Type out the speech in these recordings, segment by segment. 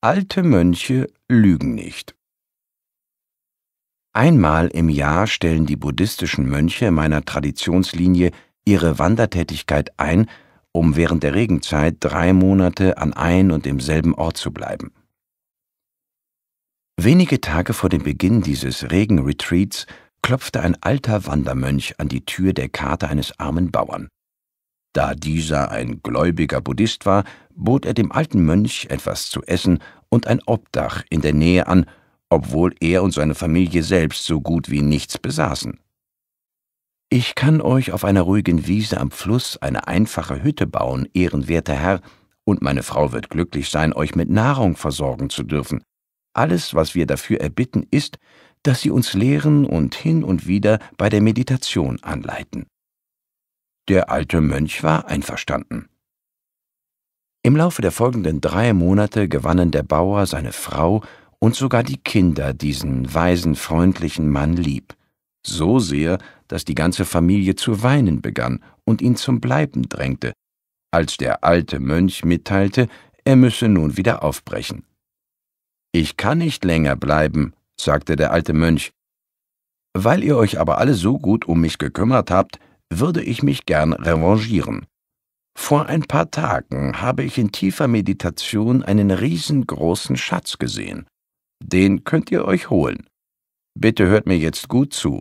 Alte Mönche lügen nicht. Einmal im Jahr stellen die buddhistischen Mönche meiner Traditionslinie ihre Wandertätigkeit ein, um während der Regenzeit drei Monate an ein und demselben Ort zu bleiben. Wenige Tage vor dem Beginn dieses Regenretreats klopfte ein alter Wandermönch an die Tür der Karte eines armen Bauern. Da dieser ein gläubiger Buddhist war, bot er dem alten Mönch etwas zu essen und ein Obdach in der Nähe an, obwohl er und seine Familie selbst so gut wie nichts besaßen. Ich kann euch auf einer ruhigen Wiese am Fluss eine einfache Hütte bauen, ehrenwerter Herr, und meine Frau wird glücklich sein, euch mit Nahrung versorgen zu dürfen. Alles, was wir dafür erbitten, ist, dass sie uns lehren und hin und wieder bei der Meditation anleiten. Der alte Mönch war einverstanden. Im Laufe der folgenden drei Monate gewannen der Bauer, seine Frau und sogar die Kinder diesen weisen, freundlichen Mann lieb, so sehr, dass die ganze Familie zu weinen begann und ihn zum Bleiben drängte, als der alte Mönch mitteilte, er müsse nun wieder aufbrechen. Ich kann nicht länger bleiben, sagte der alte Mönch. Weil ihr euch aber alle so gut um mich gekümmert habt, würde ich mich gern revanchieren. Vor ein paar Tagen habe ich in tiefer Meditation einen riesengroßen Schatz gesehen. Den könnt ihr euch holen. Bitte hört mir jetzt gut zu.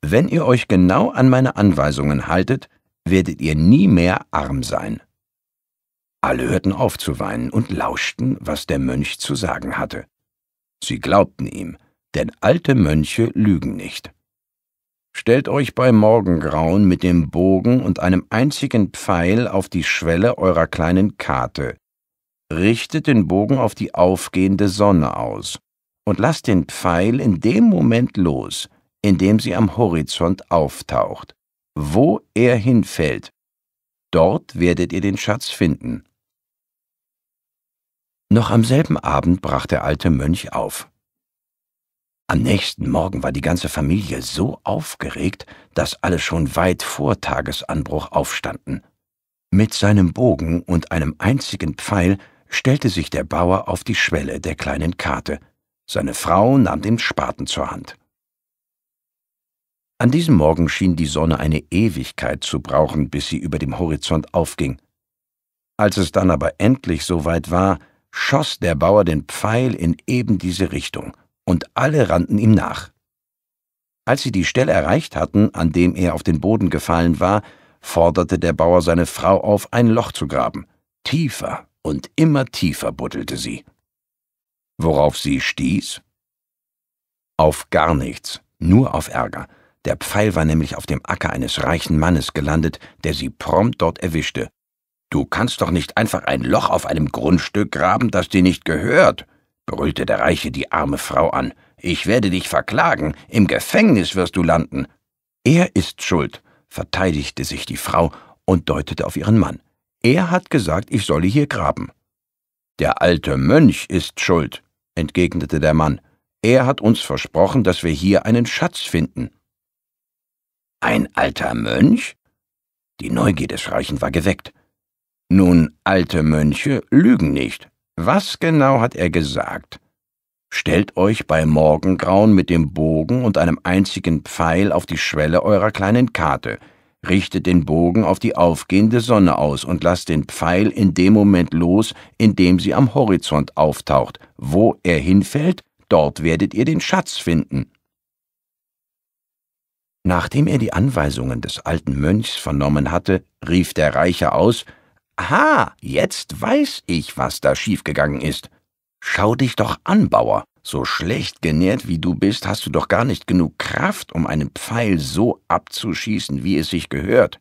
Wenn ihr euch genau an meine Anweisungen haltet, werdet ihr nie mehr arm sein. Alle hörten auf zu weinen und lauschten, was der Mönch zu sagen hatte. Sie glaubten ihm, denn alte Mönche lügen nicht. Stellt euch bei Morgengrauen mit dem Bogen und einem einzigen Pfeil auf die Schwelle eurer kleinen Karte. Richtet den Bogen auf die aufgehende Sonne aus und lasst den Pfeil in dem Moment los, in dem sie am Horizont auftaucht. Wo er hinfällt, dort werdet ihr den Schatz finden. Noch am selben Abend brach der alte Mönch auf. Am nächsten Morgen war die ganze Familie so aufgeregt, dass alle schon weit vor Tagesanbruch aufstanden. Mit seinem Bogen und einem einzigen Pfeil stellte sich der Bauer auf die Schwelle der kleinen Karte. Seine Frau nahm den Spaten zur Hand. An diesem Morgen schien die Sonne eine Ewigkeit zu brauchen, bis sie über dem Horizont aufging. Als es dann aber endlich soweit war, schoss der Bauer den Pfeil in eben diese Richtung – und alle rannten ihm nach. Als sie die Stelle erreicht hatten, an dem er auf den Boden gefallen war, forderte der Bauer seine Frau auf, ein Loch zu graben. Tiefer und immer tiefer buddelte sie. Worauf sie stieß? Auf gar nichts, nur auf Ärger. Der Pfeil war nämlich auf dem Acker eines reichen Mannes gelandet, der sie prompt dort erwischte. Du kannst doch nicht einfach ein Loch auf einem Grundstück graben, das dir nicht gehört, brüllte der Reiche die arme Frau an. Ich werde dich verklagen. Im Gefängnis wirst du landen. Er ist schuld, verteidigte sich die Frau und deutete auf ihren Mann. Er hat gesagt, ich solle hier graben. Der alte Mönch ist schuld, entgegnete der Mann. Er hat uns versprochen, dass wir hier einen Schatz finden. Ein alter Mönch? Die Neugier des Reichen war geweckt. Nun, alte Mönche lügen nicht, was genau hat er gesagt? Stellt euch bei Morgengrauen mit dem Bogen und einem einzigen Pfeil auf die Schwelle eurer kleinen Karte, richtet den Bogen auf die aufgehende Sonne aus und lasst den Pfeil in dem Moment los, in dem sie am Horizont auftaucht. Wo er hinfällt, dort werdet ihr den Schatz finden. Nachdem er die Anweisungen des alten Mönchs vernommen hatte, rief der Reiche aus Aha, jetzt weiß ich, was da schiefgegangen ist. Schau dich doch an, Bauer. So schlecht genährt wie du bist, hast du doch gar nicht genug Kraft, um einen Pfeil so abzuschießen, wie es sich gehört.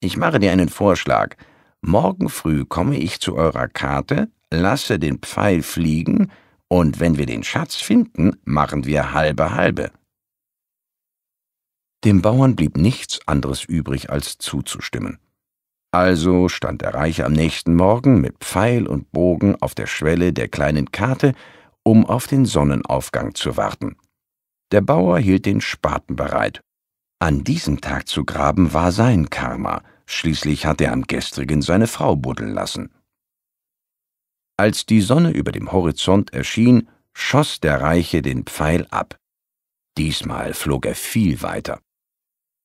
Ich mache dir einen Vorschlag. Morgen früh komme ich zu eurer Karte, lasse den Pfeil fliegen, und wenn wir den Schatz finden, machen wir halbe halbe. Dem Bauern blieb nichts anderes übrig, als zuzustimmen. Also stand der Reiche am nächsten Morgen mit Pfeil und Bogen auf der Schwelle der kleinen Karte, um auf den Sonnenaufgang zu warten. Der Bauer hielt den Spaten bereit. An diesem Tag zu graben war sein Karma, schließlich hat er am gestrigen seine Frau buddeln lassen. Als die Sonne über dem Horizont erschien, schoss der Reiche den Pfeil ab. Diesmal flog er viel weiter.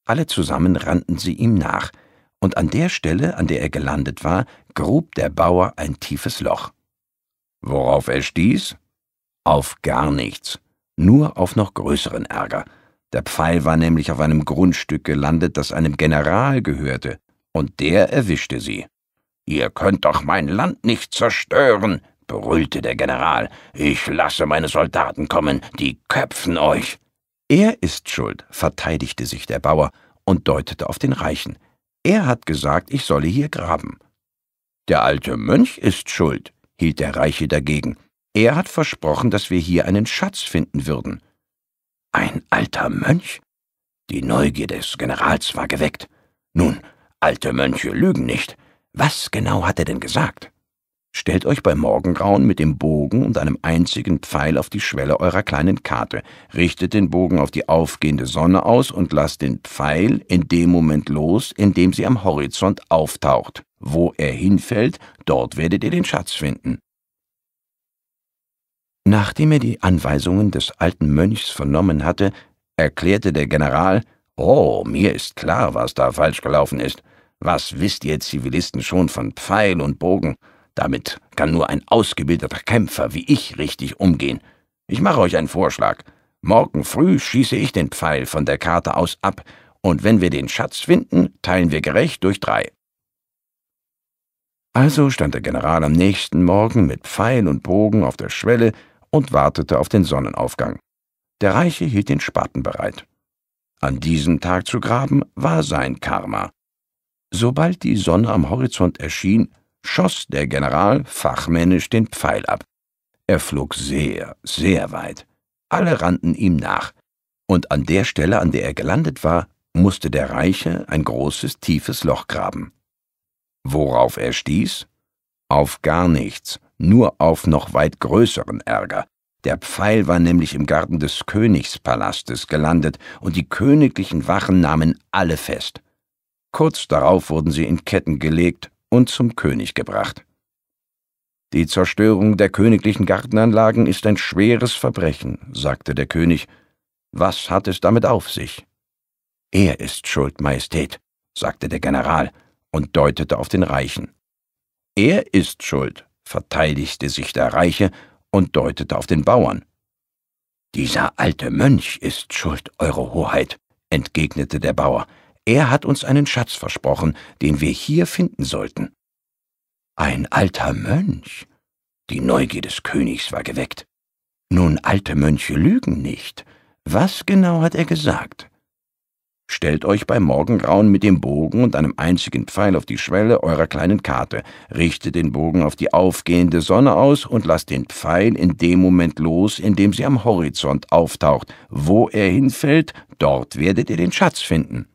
Alle zusammen rannten sie ihm nach, und an der Stelle, an der er gelandet war, grub der Bauer ein tiefes Loch. Worauf er stieß? Auf gar nichts, nur auf noch größeren Ärger. Der Pfeil war nämlich auf einem Grundstück gelandet, das einem General gehörte, und der erwischte sie. Ihr könnt doch mein Land nicht zerstören, brüllte der General. Ich lasse meine Soldaten kommen, die köpfen euch. Er ist schuld, verteidigte sich der Bauer und deutete auf den Reichen. Er hat gesagt, ich solle hier graben. Der alte Mönch ist schuld, hielt der Reiche dagegen. Er hat versprochen, dass wir hier einen Schatz finden würden. Ein alter Mönch? Die Neugier des Generals war geweckt. Nun, alte Mönche lügen nicht. Was genau hat er denn gesagt? Stellt euch bei Morgengrauen mit dem Bogen und einem einzigen Pfeil auf die Schwelle eurer kleinen Karte, richtet den Bogen auf die aufgehende Sonne aus und lasst den Pfeil in dem Moment los, in dem sie am Horizont auftaucht. Wo er hinfällt, dort werdet ihr den Schatz finden. Nachdem er die Anweisungen des alten Mönchs vernommen hatte, erklärte der General, Oh, mir ist klar, was da falsch gelaufen ist. Was wisst ihr Zivilisten schon von Pfeil und Bogen? Damit kann nur ein ausgebildeter Kämpfer wie ich richtig umgehen. Ich mache euch einen Vorschlag. Morgen früh schieße ich den Pfeil von der Karte aus ab, und wenn wir den Schatz finden, teilen wir gerecht durch drei. Also stand der General am nächsten Morgen mit Pfeil und Bogen auf der Schwelle und wartete auf den Sonnenaufgang. Der Reiche hielt den Spaten bereit. An diesem Tag zu graben war sein Karma. Sobald die Sonne am Horizont erschien, schoss der General fachmännisch den Pfeil ab. Er flog sehr, sehr weit. Alle rannten ihm nach. Und an der Stelle, an der er gelandet war, musste der Reiche ein großes, tiefes Loch graben. Worauf er stieß? Auf gar nichts, nur auf noch weit größeren Ärger. Der Pfeil war nämlich im Garten des Königspalastes gelandet, und die königlichen Wachen nahmen alle fest. Kurz darauf wurden sie in Ketten gelegt und zum König gebracht. Die Zerstörung der königlichen Gartenanlagen ist ein schweres Verbrechen, sagte der König. Was hat es damit auf sich? Er ist schuld, Majestät, sagte der General und deutete auf den Reichen. Er ist schuld, verteidigte sich der Reiche und deutete auf den Bauern. Dieser alte Mönch ist schuld, Eure Hoheit, entgegnete der Bauer. Er hat uns einen Schatz versprochen, den wir hier finden sollten. Ein alter Mönch? Die Neugier des Königs war geweckt. Nun, alte Mönche lügen nicht. Was genau hat er gesagt? Stellt euch bei Morgengrauen mit dem Bogen und einem einzigen Pfeil auf die Schwelle eurer kleinen Karte, richtet den Bogen auf die aufgehende Sonne aus und lasst den Pfeil in dem Moment los, in dem sie am Horizont auftaucht. Wo er hinfällt, dort werdet ihr den Schatz finden.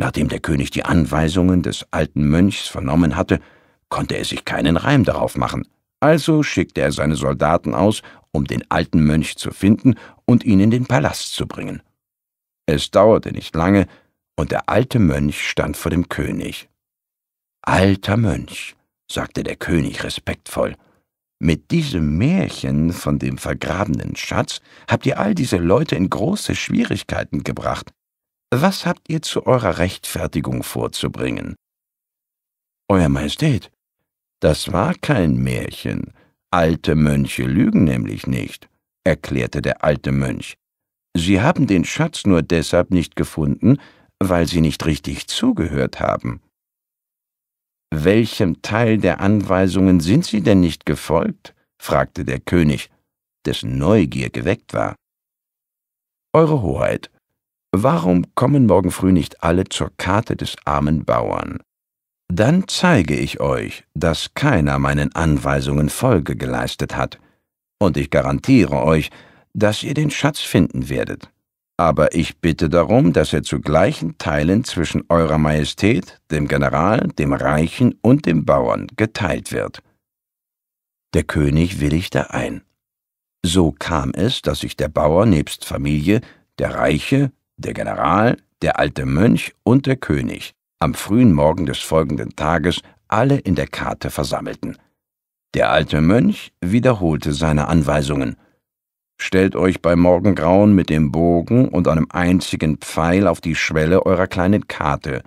Nachdem der König die Anweisungen des alten Mönchs vernommen hatte, konnte er sich keinen Reim darauf machen, also schickte er seine Soldaten aus, um den alten Mönch zu finden und ihn in den Palast zu bringen. Es dauerte nicht lange, und der alte Mönch stand vor dem König. Alter Mönch, sagte der König respektvoll, mit diesem Märchen von dem vergrabenen Schatz habt ihr all diese Leute in große Schwierigkeiten gebracht. Was habt ihr zu eurer Rechtfertigung vorzubringen? Euer Majestät, das war kein Märchen. Alte Mönche lügen nämlich nicht, erklärte der alte Mönch. Sie haben den Schatz nur deshalb nicht gefunden, weil sie nicht richtig zugehört haben. Welchem Teil der Anweisungen sind Sie denn nicht gefolgt? fragte der König, dessen Neugier geweckt war. Eure Hoheit, Warum kommen morgen früh nicht alle zur Karte des armen Bauern? Dann zeige ich euch, dass keiner meinen Anweisungen Folge geleistet hat, und ich garantiere euch, dass ihr den Schatz finden werdet. Aber ich bitte darum, dass er zu gleichen Teilen zwischen Eurer Majestät, dem General, dem Reichen und dem Bauern geteilt wird. Der König willigte ein. So kam es, dass sich der Bauer nebst Familie, der Reiche, der General, der alte Mönch und der König, am frühen Morgen des folgenden Tages alle in der Karte versammelten. Der alte Mönch wiederholte seine Anweisungen. Stellt euch bei Morgengrauen mit dem Bogen und einem einzigen Pfeil auf die Schwelle eurer kleinen Karte,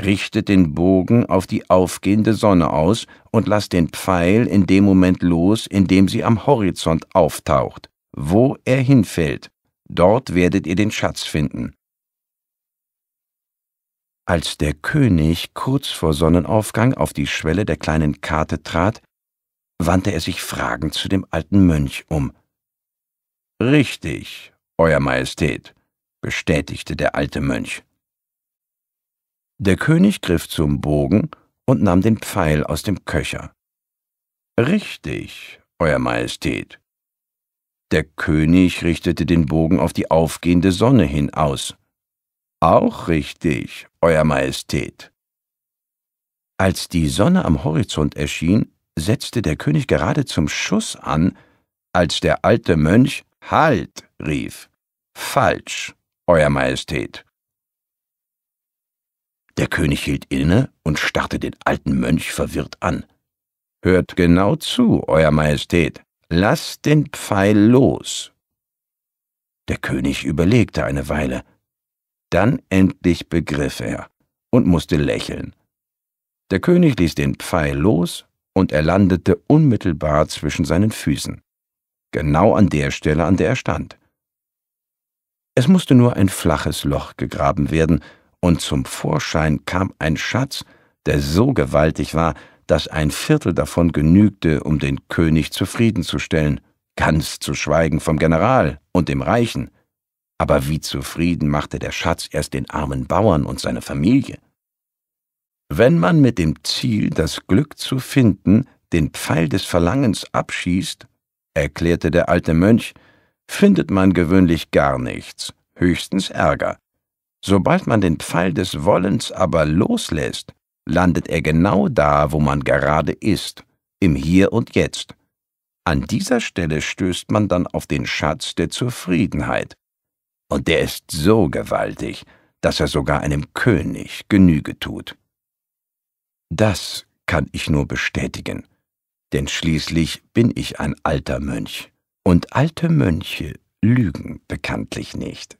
richtet den Bogen auf die aufgehende Sonne aus und lasst den Pfeil in dem Moment los, in dem sie am Horizont auftaucht. Wo er hinfällt, Dort werdet ihr den Schatz finden. Als der König kurz vor Sonnenaufgang auf die Schwelle der kleinen Karte trat, wandte er sich fragend zu dem alten Mönch um. Richtig, Euer Majestät, bestätigte der alte Mönch. Der König griff zum Bogen und nahm den Pfeil aus dem Köcher. Richtig, Euer Majestät, der König richtete den Bogen auf die aufgehende Sonne hin aus. Auch richtig, Euer Majestät. Als die Sonne am Horizont erschien, setzte der König gerade zum Schuss an, als der alte Mönch Halt rief. Falsch, Euer Majestät. Der König hielt inne und starrte den alten Mönch verwirrt an. Hört genau zu, Euer Majestät, Lass den Pfeil los. Der König überlegte eine Weile. Dann endlich begriff er und musste lächeln. Der König ließ den Pfeil los und er landete unmittelbar zwischen seinen Füßen, genau an der Stelle, an der er stand. Es musste nur ein flaches Loch gegraben werden, und zum Vorschein kam ein Schatz, der so gewaltig war, dass ein Viertel davon genügte, um den König zufriedenzustellen, ganz zu schweigen vom General und dem Reichen. Aber wie zufrieden machte der Schatz erst den armen Bauern und seine Familie? Wenn man mit dem Ziel, das Glück zu finden, den Pfeil des Verlangens abschießt, erklärte der alte Mönch, findet man gewöhnlich gar nichts, höchstens Ärger. Sobald man den Pfeil des Wollens aber loslässt, landet er genau da, wo man gerade ist, im Hier und Jetzt. An dieser Stelle stößt man dann auf den Schatz der Zufriedenheit. Und der ist so gewaltig, dass er sogar einem König Genüge tut. Das kann ich nur bestätigen, denn schließlich bin ich ein alter Mönch, und alte Mönche lügen bekanntlich nicht.